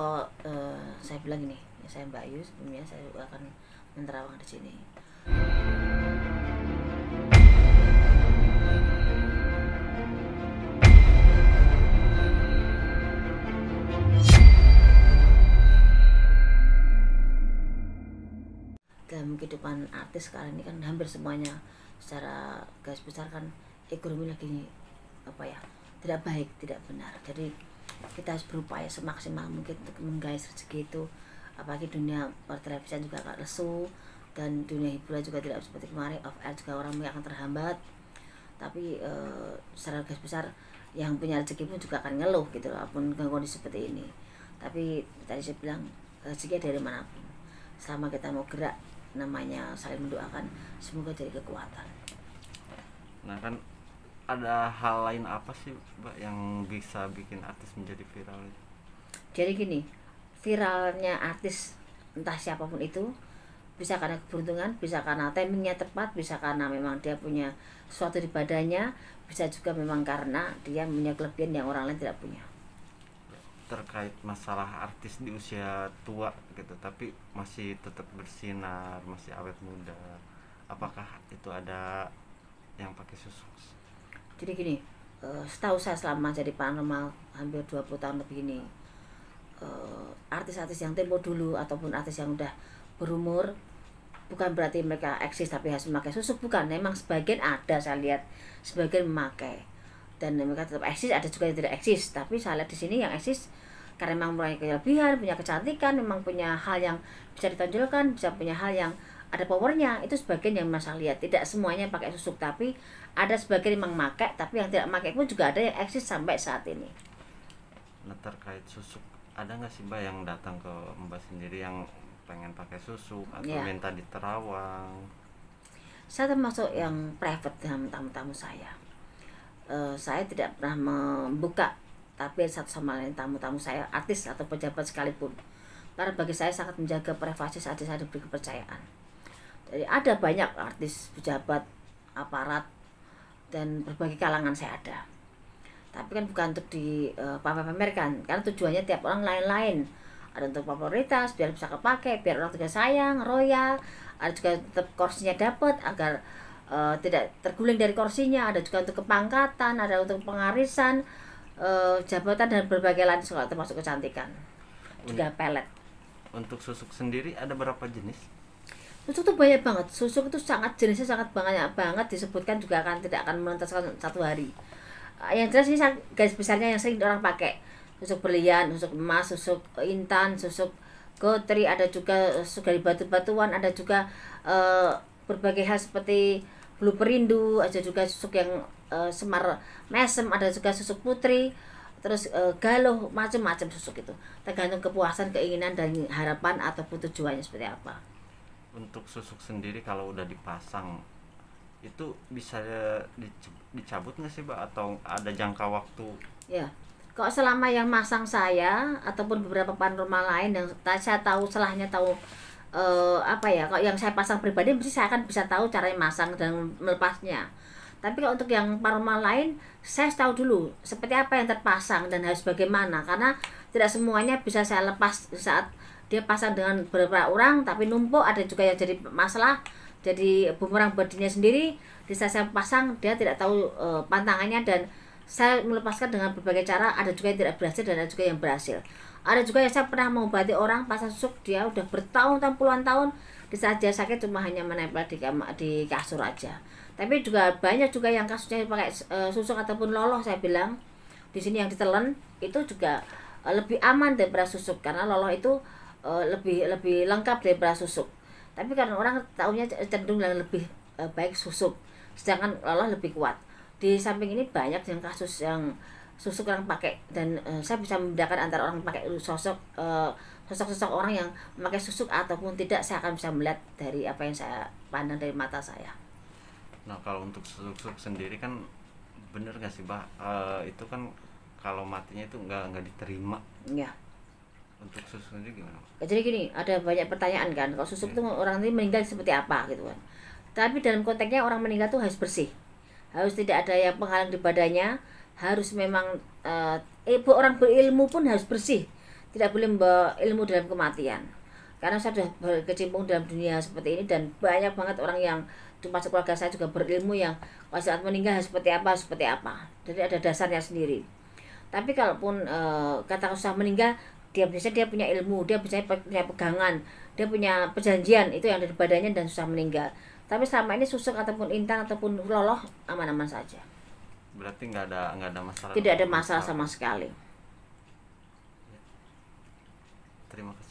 kalau uh, eh, saya bilang ini, ya saya Mbak Yus, sebelumnya saya akan menerawang di sini dalam kehidupan artis sekarang ini kan hampir semuanya secara garis besar kan ekonomi lagi apa ya tidak baik tidak benar jadi kita harus berupaya semaksimal mungkin untuk menggais rezeki itu apalagi dunia pertelevisian juga agak lesu dan dunia hiburan juga tidak seperti kemarin off air juga orang yang akan terhambat tapi uh, secara garis besar yang punya rezeki pun juga akan ngeluh gitu loh pun kondisi seperti ini tapi tadi saya bilang rezeki dari manapun selama kita mau gerak namanya saling mendoakan semoga jadi kekuatan nah kan ada hal lain apa sih mbak yang bisa bikin artis menjadi viral jadi gini viralnya artis entah siapapun itu bisa karena keberuntungan, bisa karena timingnya tepat, bisa karena memang dia punya suatu di badannya, bisa juga memang karena dia punya kelebihan yang orang lain tidak punya. Terkait masalah artis di usia tua gitu, tapi masih tetap bersinar, masih awet muda. Apakah itu ada yang pakai susu? jadi gini eh, setahu saya selama jadi paranormal hampir 20 tahun lebih ini eh, artis-artis yang tempo dulu ataupun artis yang udah berumur bukan berarti mereka eksis tapi harus memakai susu bukan memang sebagian ada saya lihat sebagian memakai dan mereka tetap eksis ada juga yang tidak eksis tapi saya lihat di sini yang eksis karena memang punya kelebihan punya kecantikan memang punya hal yang bisa ditonjolkan bisa punya hal yang ada powernya itu sebagian yang masa lihat tidak semuanya pakai susuk tapi ada sebagian yang memakai tapi yang tidak memakai pun juga ada yang eksis sampai saat ini nah terkait susuk ada nggak sih mbak yang datang ke mbak sendiri yang pengen pakai susuk atau ya. minta diterawang saya termasuk yang private dengan tamu-tamu saya uh, saya tidak pernah membuka tapi satu sama lain tamu-tamu saya artis atau pejabat sekalipun karena bagi saya sangat menjaga privasi saat saya diberi kepercayaan jadi eh, ada banyak artis, pejabat, aparat dan berbagai kalangan saya ada. Tapi kan bukan untuk di uh, eh, pamer-pamerkan, karena tujuannya tiap orang lain-lain. Ada untuk popularitas, biar bisa kepake, biar orang juga sayang, royal. Ada juga tetap kursinya dapat agar uh, tidak terguling dari kursinya. Ada juga untuk kepangkatan, ada untuk pengarisan, uh, jabatan dan berbagai soal termasuk kecantikan. Juga pelet. Untuk susuk sendiri ada berapa jenis? Susuk tuh banyak banget. Susuk itu sangat jenisnya sangat banyak banget disebutkan juga akan tidak akan menuntaskan satu hari. Eh, yang jelas ini guys besarnya yang sering orang pakai susuk berlian, susuk emas, susuk intan, susuk gotri, ada juga susuk eh, dari batu-batuan, ada juga uh, berbagai hal seperti bulu perindu, ada juga susuk yang uh, semar mesem, ada juga susuk putri, terus e, galuh, macam-macam susuk itu. Tergantung kepuasan, keinginan dan harapan ataupun tujuannya seperti apa untuk susuk sendiri kalau udah dipasang itu bisa dicabut nggak sih mbak atau ada jangka waktu ya kok selama yang masang saya ataupun beberapa pan rumah lain yang saya tahu selahnya tahu eh, apa ya kalau yang saya pasang pribadi mesti saya akan bisa tahu caranya masang dan melepasnya tapi kalau untuk yang paranormal lain saya tahu dulu seperti apa yang terpasang dan harus bagaimana karena tidak semuanya bisa saya lepas saat dia pasang dengan beberapa orang tapi numpuk ada juga yang jadi masalah jadi bumerang buat dirinya sendiri di saat saya pasang dia tidak tahu e, pantangannya dan saya melepaskan dengan berbagai cara ada juga yang tidak berhasil dan ada juga yang berhasil ada juga yang saya pernah mengobati orang pasang susuk dia udah bertahun-tahun puluhan tahun di saat dia sakit cuma hanya menempel di di kasur aja tapi juga banyak juga yang kasusnya pakai e, susuk ataupun loloh saya bilang di sini yang ditelan itu juga eh, lebih aman daripada susuk karena loloh itu uh, lebih lebih lengkap daripada susuk, tapi karena orang tahunya cenderung yang lebih uh, baik susuk, sedangkan lelah lebih kuat di samping ini banyak yang kasus yang susuk orang pakai dan uh, saya bisa membedakan antara orang pakai sosok uh, sosok-sosok orang yang memakai susuk ataupun tidak saya akan bisa melihat dari apa yang saya pandang dari mata saya. Nah kalau untuk susuk-susuk sendiri kan bener gak sih pak uh, itu kan kalau matinya itu nggak nggak diterima. Iya untuk gimana? Jadi gini, ada banyak pertanyaan kan. Kalau susuk itu hmm. orang ini meninggal seperti apa gitu kan. Tapi dalam konteksnya orang meninggal tuh harus bersih. Harus tidak ada yang penghalang di badannya, harus memang uh, eh orang berilmu pun harus bersih. Tidak boleh membawa ilmu dalam kematian. Karena saya sudah berkecimpung dalam dunia seperti ini dan banyak banget orang yang cuma keluarga saya juga berilmu yang pas saat meninggal harus seperti apa, seperti apa. Jadi ada dasarnya sendiri. Tapi kalaupun e, eh, kata usah meninggal dia biasanya dia punya ilmu dia bisa punya pegangan dia punya perjanjian itu yang dari badannya dan susah meninggal tapi selama ini susuk ataupun intan ataupun loloh aman-aman saja berarti nggak ada nggak ada masalah tidak ada masalah sama sekali terima kasih